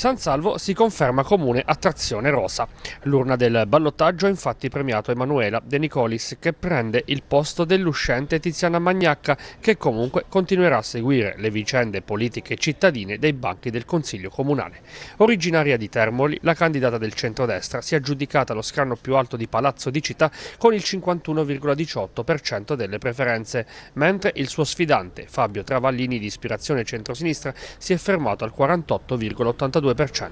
San Salvo si conferma comune attrazione rosa. L'urna del ballottaggio ha infatti premiato Emanuela De Nicolis che prende il posto dell'uscente Tiziana Magnacca che comunque continuerà a seguire le vicende politiche cittadine dei banchi del Consiglio Comunale. Originaria di Termoli, la candidata del centrodestra si è aggiudicata lo scranno più alto di Palazzo di Città con il 51,18% delle preferenze, mentre il suo sfidante Fabio Travallini di ispirazione centrosinistra si è fermato al 48,82% 42%.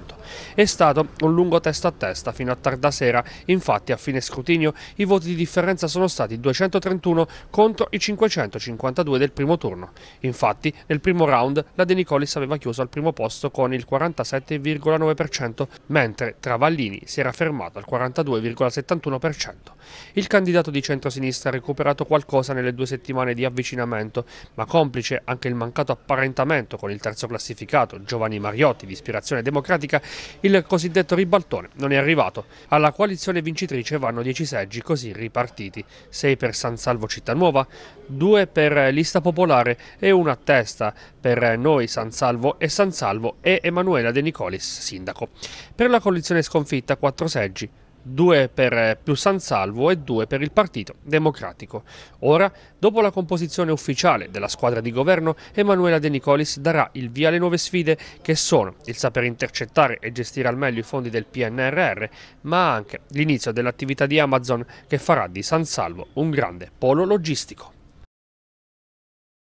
È stato un lungo testa a testa fino a tarda sera, infatti a fine scrutinio i voti di differenza sono stati 231 contro i 552 del primo turno. Infatti nel primo round la De Nicolis aveva chiuso al primo posto con il 47,9%, mentre Travallini si era fermato al 42,71%. Il candidato di centrosinistra ha recuperato qualcosa nelle due settimane di avvicinamento, ma complice anche il mancato apparentamento con il terzo classificato, Giovanni Mariotti, di ispirazione Democratica il cosiddetto ribaltone non è arrivato. Alla coalizione vincitrice vanno 10 seggi così ripartiti, 6 per San Salvo Città Nuova, 2 per Lista Popolare e una testa per Noi San Salvo e San Salvo e Emanuela De Nicolis, sindaco. Per la coalizione sconfitta 4 seggi, due per eh, più San Salvo e due per il Partito Democratico. Ora, dopo la composizione ufficiale della squadra di governo, Emanuela De Nicolis darà il via alle nuove sfide che sono il saper intercettare e gestire al meglio i fondi del PNRR, ma anche l'inizio dell'attività di Amazon che farà di San Salvo un grande polo logistico.